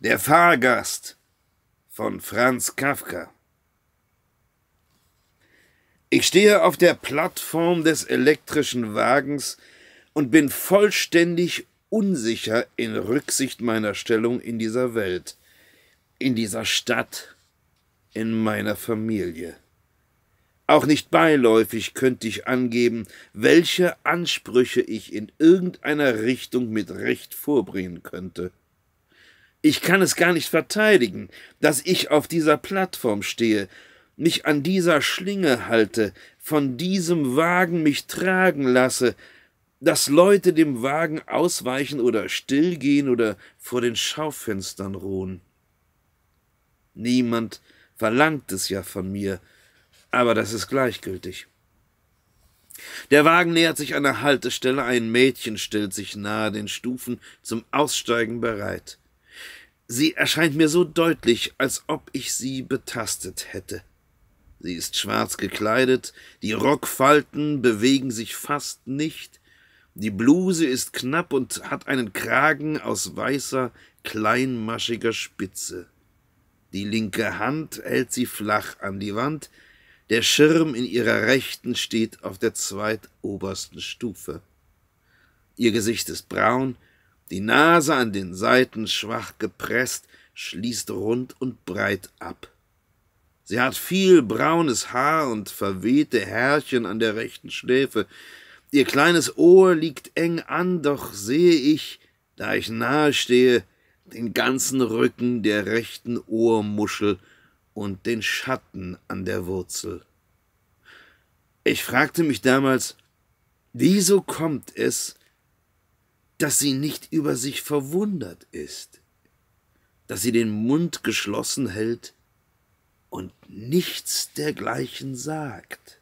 Der Fahrgast von Franz Kafka. Ich stehe auf der Plattform des elektrischen Wagens und bin vollständig unsicher in Rücksicht meiner Stellung in dieser Welt, in dieser Stadt, in meiner Familie. Auch nicht beiläufig könnte ich angeben, welche Ansprüche ich in irgendeiner Richtung mit Recht vorbringen könnte. Ich kann es gar nicht verteidigen, dass ich auf dieser Plattform stehe, mich an dieser Schlinge halte, von diesem Wagen mich tragen lasse, dass Leute dem Wagen ausweichen oder stillgehen oder vor den Schaufenstern ruhen. Niemand verlangt es ja von mir, aber das ist gleichgültig. Der Wagen nähert sich einer Haltestelle, ein Mädchen stellt sich nahe den Stufen zum Aussteigen bereit. Sie erscheint mir so deutlich, als ob ich sie betastet hätte. Sie ist schwarz gekleidet, die Rockfalten bewegen sich fast nicht, die Bluse ist knapp und hat einen Kragen aus weißer, kleinmaschiger Spitze. Die linke Hand hält sie flach an die Wand, der Schirm in ihrer rechten steht auf der zweitobersten Stufe. Ihr Gesicht ist braun, die Nase an den Seiten schwach gepresst, schließt rund und breit ab. Sie hat viel braunes Haar und verwehte Härchen an der rechten Schläfe. Ihr kleines Ohr liegt eng an, doch sehe ich, da ich nahe stehe, den ganzen Rücken der rechten Ohrmuschel und den Schatten an der Wurzel. Ich fragte mich damals, wieso kommt es, dass sie nicht über sich verwundert ist, dass sie den Mund geschlossen hält und nichts dergleichen sagt.